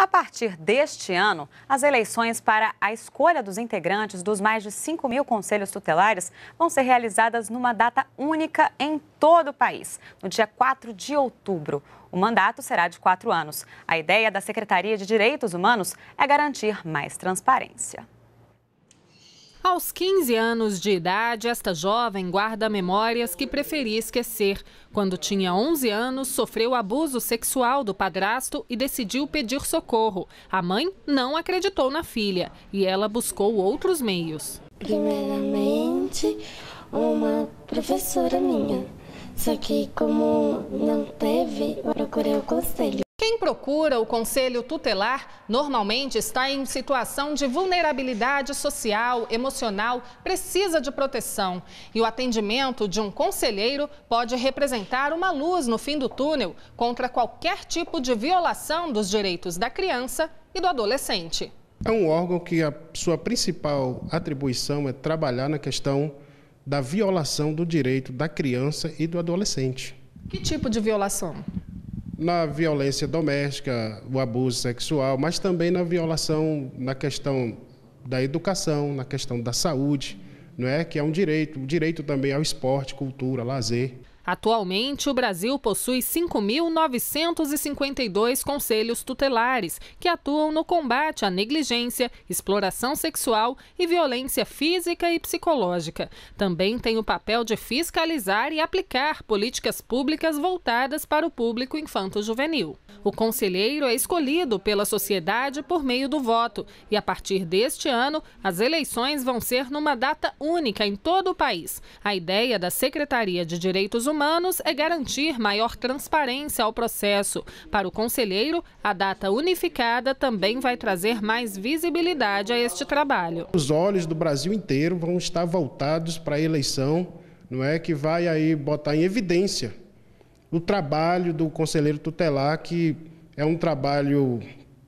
A partir deste ano, as eleições para a escolha dos integrantes dos mais de 5 mil conselhos tutelares vão ser realizadas numa data única em todo o país, no dia 4 de outubro. O mandato será de quatro anos. A ideia da Secretaria de Direitos Humanos é garantir mais transparência. Aos 15 anos de idade, esta jovem guarda memórias que preferia esquecer. Quando tinha 11 anos, sofreu abuso sexual do padrasto e decidiu pedir socorro. A mãe não acreditou na filha e ela buscou outros meios. Primeiramente, uma professora minha. Só que como não teve, procurei o conselho. Quem procura o conselho tutelar normalmente está em situação de vulnerabilidade social, emocional, precisa de proteção. E o atendimento de um conselheiro pode representar uma luz no fim do túnel contra qualquer tipo de violação dos direitos da criança e do adolescente. É um órgão que a sua principal atribuição é trabalhar na questão da violação do direito da criança e do adolescente. Que tipo de violação? na violência doméstica, o abuso sexual, mas também na violação na questão da educação, na questão da saúde, não é? Que é um direito, um direito também ao esporte, cultura, lazer. Atualmente, o Brasil possui 5.952 conselhos tutelares que atuam no combate à negligência, exploração sexual e violência física e psicológica. Também tem o papel de fiscalizar e aplicar políticas públicas voltadas para o público infanto-juvenil. O conselheiro é escolhido pela sociedade por meio do voto e, a partir deste ano, as eleições vão ser numa data única em todo o país. A ideia da Secretaria de Direitos Humanos é garantir maior transparência ao processo. Para o conselheiro, a data unificada também vai trazer mais visibilidade a este trabalho. Os olhos do Brasil inteiro vão estar voltados para a eleição, não é que vai aí botar em evidência o trabalho do conselheiro tutelar que é um trabalho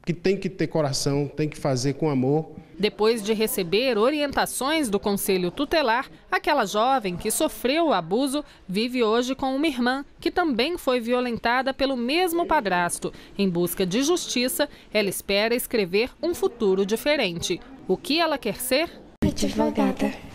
que tem que ter coração, tem que fazer com amor depois de receber orientações do conselho tutelar, aquela jovem que sofreu o abuso vive hoje com uma irmã que também foi violentada pelo mesmo padrasto. Em busca de justiça, ela espera escrever um futuro diferente. O que ela quer ser? Advogada.